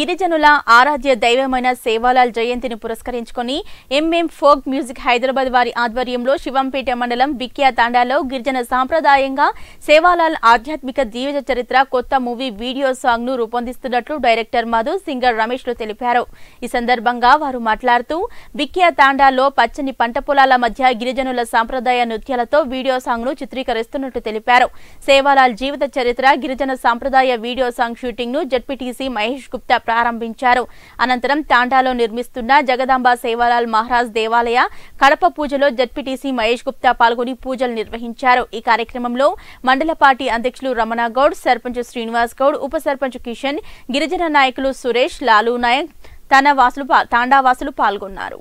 గిరిజనుల ఆరాధ్య దైవమైన సేవాలాల్ జయంతిని పురస్కరించుకుని ఎంఎం ఫోక్ మ్యూజిక్ హైదరాబాద్ వారి ఆధ్వర్యంలో శివంపేట మండలం బిక్యా తాండాలో గిరిజన సాంప్రదాయంగా సేవాలాల్ ఆధ్యాత్మిక జీవిత చరిత్ర కొత్త మూవీ వీడియో సాంగ్ ను రూపొందిస్తున్నట్లు డైరెక్టర్ మధు సింగర్ రమేష్ లు తెలిపారు ఈ సందర్భంగా వారు మాట్లాడుతూ బిక్యా తాండాలో పచ్చని పంట పొలాల మధ్య గిరిజనుల సాంప్రదాయ నృత్యాలతో వీడియో సాంగ్ ను చిత్రీకరిస్తున్నట్లు తెలిపారు సేవాలాల్ జీవిత చరిత్ర గిరిజన సాంప్రదాయ వీడియో సాంగ్ షూటింగ్ ను జడ్పీటీసీ మహేష్ గుప్తా ప్రారంభించారు అనంతరం తాండాలో నిర్మిస్తున్న జగదాంబ సేవాలాల్ మహారాజ్ దేవాలయ కడప పూజలో జడ్పీటీసీ మహేష్ గుప్తా పాల్గొని పూజలు నిర్వహించారు ఈ కార్యక్రమంలో మండల పార్టీ అధ్యక్షులు రమణ గౌడ్ సర్పంచ్ శ్రీనివాస్ గౌడ్ ఉప సర్పంచ్ కిషన్ గిరిజన నాయకులు సురేష్ లాలూ నాయక్ తాండావాసులు పాల్గొన్నారు